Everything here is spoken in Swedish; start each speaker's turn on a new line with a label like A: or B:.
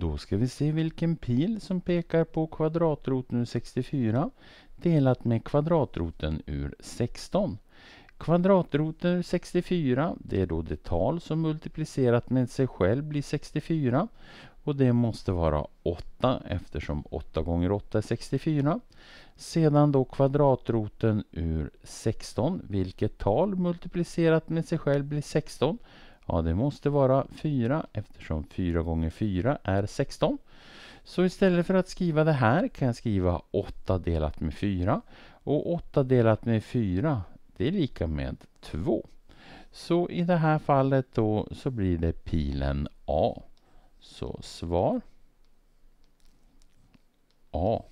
A: Då ska vi se vilken pil som pekar på kvadratroten ur 64 delat med kvadratroten ur 16. Kvadratroten ur 64, det är då det tal som multiplicerat med sig själv blir 64. Och det måste vara 8 eftersom 8 gånger 8 är 64. Sedan då kvadratroten ur 16, vilket tal multiplicerat med sig själv blir 16. Ja, det måste vara 4 eftersom 4 gånger 4 är 16. Så istället för att skriva det här kan jag skriva 8 delat med 4. Och 8 delat med 4, det är lika med 2. Så i det här fallet då så blir det pilen A. Så svar A.